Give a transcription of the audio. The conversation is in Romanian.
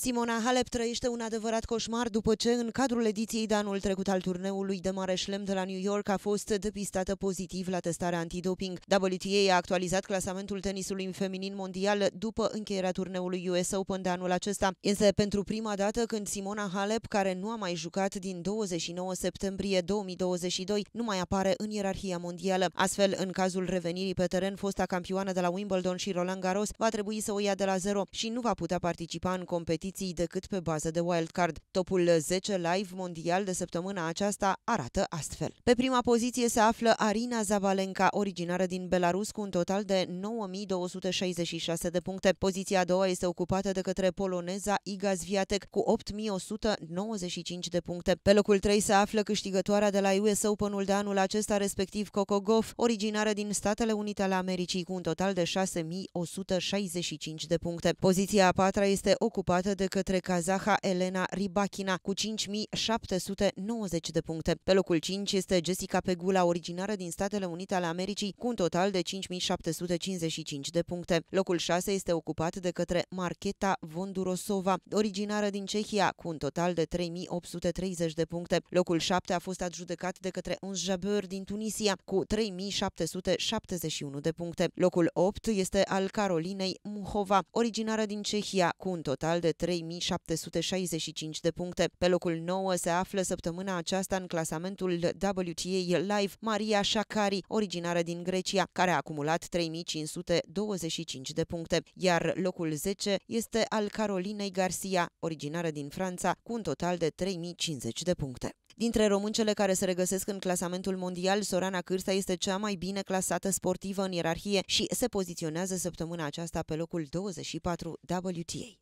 Simona Halep trăiește un adevărat coșmar după ce, în cadrul ediției de anul trecut al turneului de mare șlem de la New York, a fost depistată pozitiv la testarea antidoping. WTA a actualizat clasamentul tenisului în feminin mondial după încheierea turneului US Open de anul acesta. Însă, pentru prima dată când Simona Halep, care nu a mai jucat din 29 septembrie 2022, nu mai apare în ierarhia mondială. Astfel, în cazul revenirii pe teren, fosta campioană de la Wimbledon și Roland Garros va trebui să o ia de la zero și nu va putea participa în competiție competiții decât pe bază de wildcard. Topul 10 live mondial de săptămâna aceasta arată astfel. Pe prima poziție se află Arina Zabalenka, originară din Belarus, cu un total de 9266 de puncte. Poziția a doua este ocupată de către poloneza Iga Swiatek cu 8195 de puncte. Pe locul 3 se află câștigătoarea de la US Open-ul de anul acesta, respectiv Coco Goff, originară din Statele Unite ale Americii, cu un total de 6165 de puncte. Poziția a patra este ocupată de către kazaha Elena Ribachina cu 5790 de puncte. Pe locul 5 este Jessica Pegula, originară din Statele Unite ale Americii, cu un total de 5755 de puncte. Locul 6 este ocupat de către Marcheta Vondurosova, originară din Cehia, cu un total de 3830 de puncte. Locul 7 a fost adjudecat de către Ons Jabeur din Tunisia, cu 3771 de puncte. Locul 8 este al Carolinei Muhova, originară din Cehia, cu un total de 3765 de puncte. Pe locul 9 se află săptămâna aceasta în clasamentul WTA Live Maria Shakari, originară din Grecia, care a acumulat 3525 de puncte, iar locul 10 este al Carolinei Garcia, originară din Franța, cu un total de 3050 de puncte. Dintre româncele care se regăsesc în clasamentul mondial, Sorana Cârsta este cea mai bine clasată sportivă în ierarhie și se poziționează săptămâna aceasta pe locul 24 WTA.